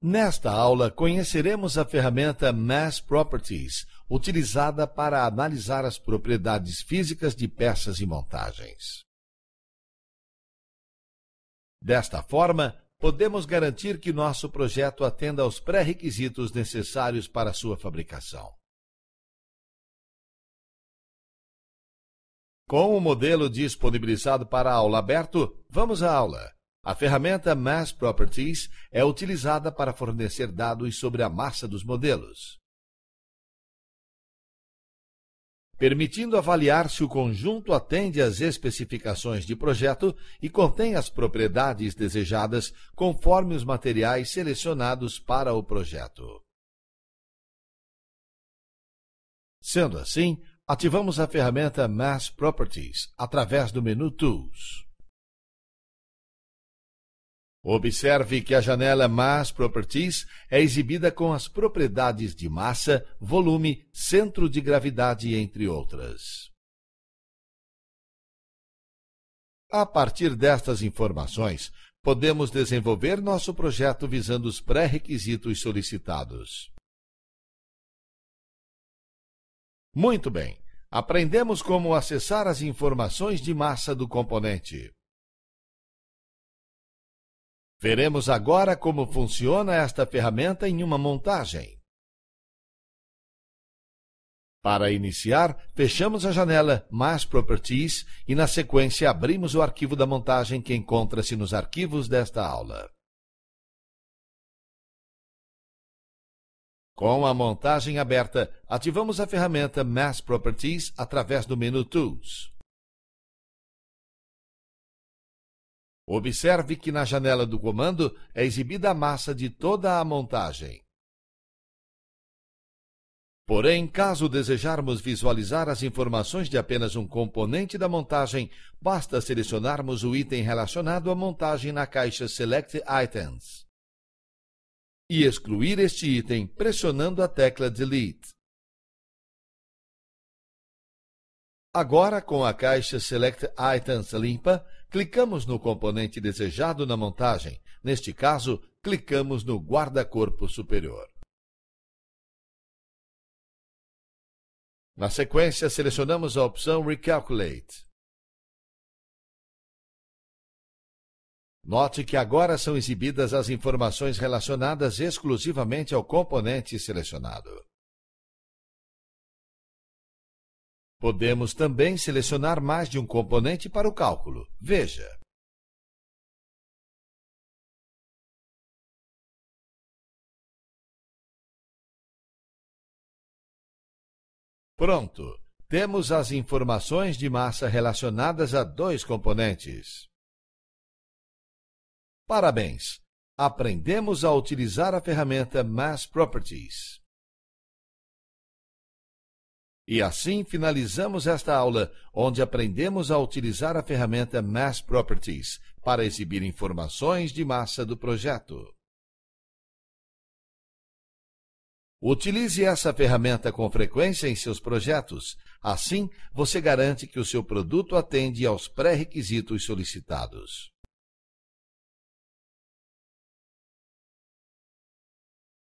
Nesta aula, conheceremos a ferramenta Mass Properties, utilizada para analisar as propriedades físicas de peças e montagens. Desta forma, podemos garantir que nosso projeto atenda aos pré-requisitos necessários para sua fabricação. Com o modelo disponibilizado para aula aberto, vamos à aula. A ferramenta Mass Properties é utilizada para fornecer dados sobre a massa dos modelos, permitindo avaliar se o conjunto atende às especificações de projeto e contém as propriedades desejadas conforme os materiais selecionados para o projeto. Sendo assim, ativamos a ferramenta Mass Properties através do menu Tools. Observe que a janela Mass Properties é exibida com as propriedades de massa, volume, centro de gravidade, entre outras. A partir destas informações, podemos desenvolver nosso projeto visando os pré-requisitos solicitados. Muito bem! Aprendemos como acessar as informações de massa do componente. Veremos agora como funciona esta ferramenta em uma montagem. Para iniciar, fechamos a janela Mais Properties e, na sequência, abrimos o arquivo da montagem que encontra-se nos arquivos desta aula. Com a montagem aberta, ativamos a ferramenta Mass Properties através do menu Tools. Observe que na janela do comando é exibida a massa de toda a montagem. Porém, caso desejarmos visualizar as informações de apenas um componente da montagem, basta selecionarmos o item relacionado à montagem na caixa Select Items e excluir este item pressionando a tecla Delete. Agora, com a caixa Select Items limpa, Clicamos no componente desejado na montagem. Neste caso, clicamos no guarda-corpo superior. Na sequência, selecionamos a opção Recalculate. Note que agora são exibidas as informações relacionadas exclusivamente ao componente selecionado. Podemos também selecionar mais de um componente para o cálculo. Veja. Pronto! Temos as informações de massa relacionadas a dois componentes. Parabéns! Aprendemos a utilizar a ferramenta Mass Properties. E assim finalizamos esta aula, onde aprendemos a utilizar a ferramenta Mass Properties para exibir informações de massa do projeto. Utilize essa ferramenta com frequência em seus projetos. Assim, você garante que o seu produto atende aos pré-requisitos solicitados.